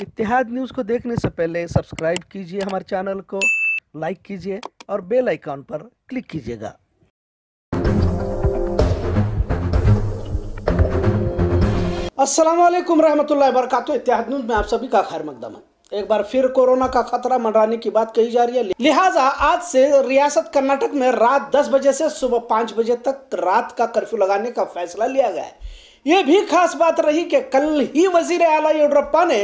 इतिहाद news को देखने से पहले सब्सक्राइब कीजिए हमारे चैनल को लाइक कीजिए और बेल आइकॉन पर क्लिक कीजिएगा अस्सलाम वालेकुम रहमतुल्लाहि वबरकातु इतिहाद न्यूज़ में आप सभी का खैर मकदम है एक बार फिर कोरोना का खतरा मंडराने की बात कही जा रही है लिहाजा आज से रियासत कर्नाटक में रात 10 बजे से सुबह 5 बजे तक रात का कर्फ्यू लगाने का फैसला लिया गया है ये भी खास बात रही कि कल ही वजीर आला येडुरप्पा ने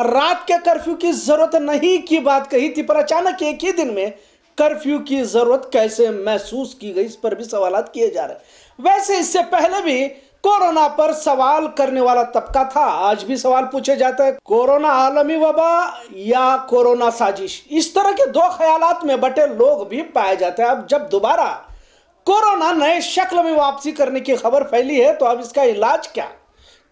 रात के कर्फ्यू की जरूरत नहीं की बात कही थी पर अचानक एक ही दिन में कर्फ्यू की जरूरत कैसे महसूस की गई इस पर भी सवाल किए जा रहे वैसे इससे पहले भी कोरोना पर सवाल करने वाला तबका था आज भी सवाल पूछे जाते हैं कोरोना आलमी वबा या कोरोना साजिश इस तरह के दो ख्यालात में बटे लोग भी पाए जाते हैं अब जब दोबारा कोरोना नए शक्ल में वापसी करने की खबर फैली है तो अब इसका इलाज क्या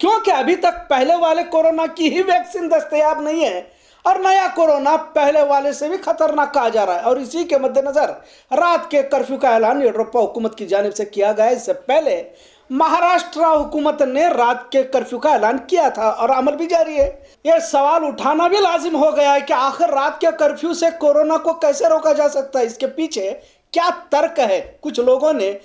क्योंकि अभी तक पहले वाले कोरोना की ही वैक्सीन दस्तयाब नहीं है और नया कोरोना पहले वाले से भी खतरनाक कहा जा रहा है और इसी के मद्देनज़र रात के कर्फ्यू का ऐलान येडोरप्पा हुकूमत की जानब से किया गया इससे पहले महाराष्ट्र हुकूमत ने रात के कर्फ्यू का ऐलान किया था और अमल भी जारी है यह सवाल उठाना भी लाजिम हो गया है कि आखिर रात के कर्फ्यू से कोरोना को कैसे रोका जा सकता है इसके पीछे क्या तर्क है कुछ लोगों ने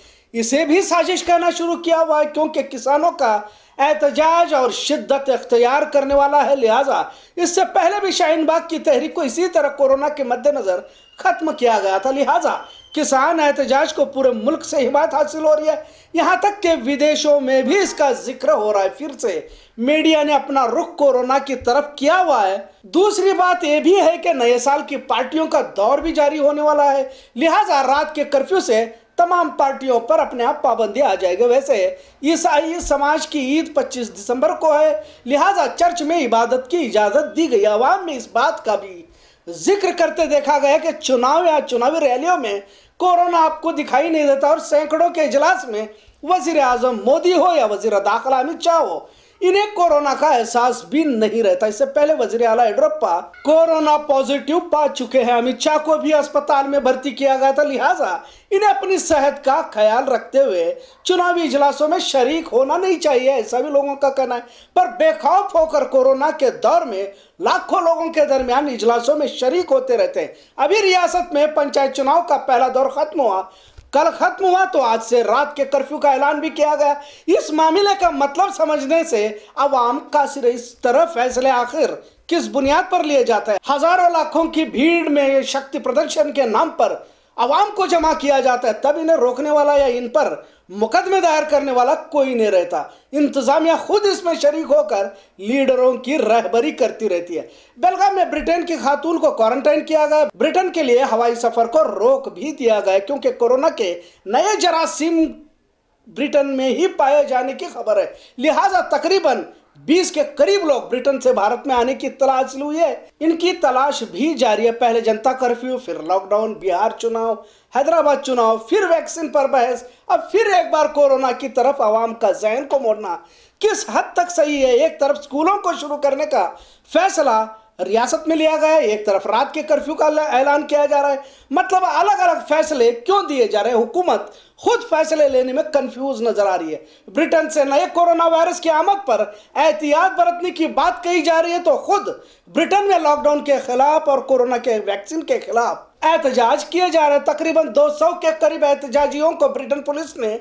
इसे भी साजिश कहना शुरू किया हुआ है क्योंकि किसानों का एहतजाज और शिद्दत अख्तियार करने वाला है लिहाजा इससे पहले भी शाहीन बाग की तहरीक को इसी तरह कोरोना के मद्देनज़र ख़त्म किया गया था लिहाजा किसान एहतजाज को पूरे मुल्क से हिमायत हासिल हो रही है यहाँ तक कि विदेशों में भी इसका जिक्र हो रहा है फिर से मीडिया ने अपना रुख कोरोना की तरफ किया हुआ है दूसरी बात यह भी है कि नए साल की पार्टियों का दौर भी जारी होने वाला है लिहाजा रात के कर्फ्यू से तमाम पार्टियों पर अपने आप पाबंदी आ जाएगी वैसे ईसाई समाज की ईद 25 दिसंबर को है लिहाजा चर्च में इबादत की इजाज़त दी गई आवाम में इस बात का भी जिक्र करते देखा गया कि चुनाव या चुनावी रैलियों में कोरोना आपको दिखाई नहीं देता और सैकड़ों के इजलास में वजीर आजम मोदी हो या वजीर दाखिला अमित शाह हो इन्हें कोरोना का एहसास भी नहीं रहता इससे पहले वजीर आला येडुरप्पा कोरोना पॉजिटिव पा चुके हैं अमित शाह को भी अस्पताल में भर्ती किया गया था लिहाजा इन्हें अपनी सेहत का ख्याल रखते हुए चुनावी इजलासों में शरीक होना नहीं चाहिए ऐसा भी लोगों का कहना है पर बेखौफ होकर कोरोना के दौर में लाखों लोगों के दरमियान इजलासों में शरीक होते रहते हैं अभी रियासत में पंचायत चुनाव का पहला दौर खत्म हुआ कल खत्म हुआ तो आज से रात के कर्फ्यू का ऐलान भी किया गया इस मामले का मतलब समझने से अवाम का सिर इस तरह फैसले आखिर किस बुनियाद पर लिए जाते हैं हजारों लाखों की भीड़ में शक्ति प्रदर्शन के नाम पर आवाम को जमा किया जाता है तब इन्हें रोकने वाला या इन पर मुकदमे दायर करने वाला कोई नहीं रहता इंतजामिया खुद इसमें शरीक होकर लीडरों की रहबरी करती रहती है बेलगाम में ब्रिटेन की खातून को क्वारंटाइन किया गया ब्रिटेन के लिए हवाई सफर को रोक भी दिया गया क्योंकि कोरोना के नए जरासीम ब्रिटेन में ही पाए जाने की खबर है लिहाजा तकरीबन बीस के करीब लोग ब्रिटेन से भारत में आने की तलाश हुई है इनकी तलाश भी जारी है पहले जनता कर्फ्यू फिर लॉकडाउन बिहार चुनाव हैदराबाद चुनाव फिर वैक्सीन पर बहस अब फिर एक बार कोरोना की तरफ आवाम का जहन को मोड़ना किस हद तक सही है एक तरफ स्कूलों को शुरू करने का फैसला रियासत में लिया गया है एक तरफ रात के कर्फ्यू का ऐलान किया जा रहा है मतलब अलग अलग फैसले क्यों दिए जा रहे हैं हुकूमत खुद फैसले लेने में कंफ्यूज नजर आ रही है ब्रिटेन से नए कोरोना वायरस की आमद पर एहतियात बरतने की बात कही जा रही है तो खुद ब्रिटेन में लॉकडाउन के खिलाफ और कोरोना के वैक्सीन के खिलाफ एहतजाज किए जा रहे हैं तकरीबन 200 के करीब एहतजाजियों को ब्रिटेन पुलिस ने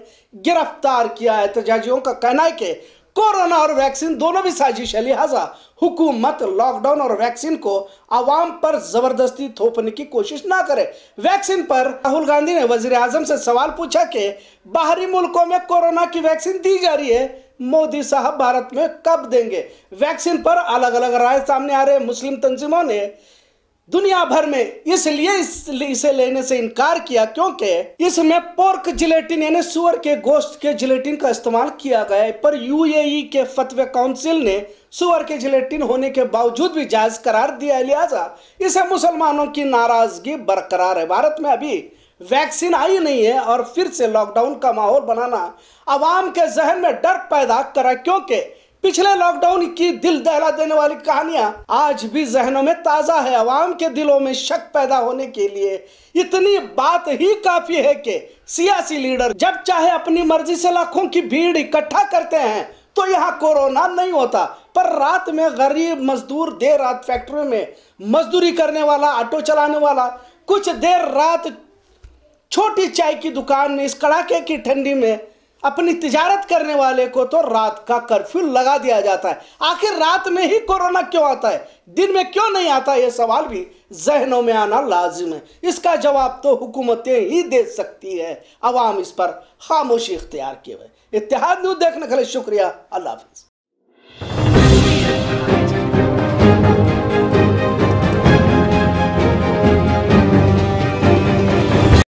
गिरफ्तार किया एहतजाजियों का कहना है कि कोरोना और वैक्सीन दोनों भी साजिश है लिहाजा हुकूमत लॉकडाउन और वैक्सीन को आवाम पर जबरदस्ती थोपने की कोशिश ना करे वैक्सीन पर राहुल गांधी ने वजीर आजम से सवाल पूछा कि बाहरी मुल्कों में कोरोना की वैक्सीन दी जा रही है मोदी साहब भारत में कब देंगे वैक्सीन पर अलग अलग राय सामने आ रहे मुस्लिम तंजीमों ने दुनिया भर में इसलिए इस, इसे लेने से इनकार किया क्योंकि इसमें पोर्क जिलेटिन यानी सुअर के गोश्त के जिलेटिन का इस्तेमाल किया गया है पर यूएई के फतवे काउंसिल ने सुअर के जिलेटिन होने के बावजूद भी जायज करार दिया है लिहाजा इसे मुसलमानों की नाराजगी बरकरार है भारत में अभी वैक्सीन आई नहीं है और फिर से लॉकडाउन का माहौल बनाना आवाम के जहन में डर पैदा करा क्योंकि पिछले लॉकडाउन की दिल दहला देने वाली कहानियां आज भी जहनों में ताजा है आवाम के दिलों में शक पैदा होने के लिए इतनी बात ही काफी है कि सियासी लीडर जब चाहे अपनी मर्जी से लाखों की भीड़ इकट्ठा करते हैं तो यहाँ कोरोना नहीं होता पर रात में गरीब मजदूर देर रात फैक्ट्रियों में मजदूरी करने वाला ऑटो चलाने वाला कुछ देर रात छोटी चाय की दुकान में इस कड़ाके की ठंडी में अपनी तजारत करने वाले को तो रात का कर्फ्यू लगा दिया जाता है आखिर रात में ही कोरोना क्यों आता है दिन में क्यों नहीं आता ये सवाल भी जहनों में आना लाजिम है इसका जवाब तो हुकूमतें ही दे सकती है आवाम इस पर खामोशी इख्तियार किए हुए इतिहाद न्यूज देखने के लिए शुक्रिया अल्लाह हाफिज़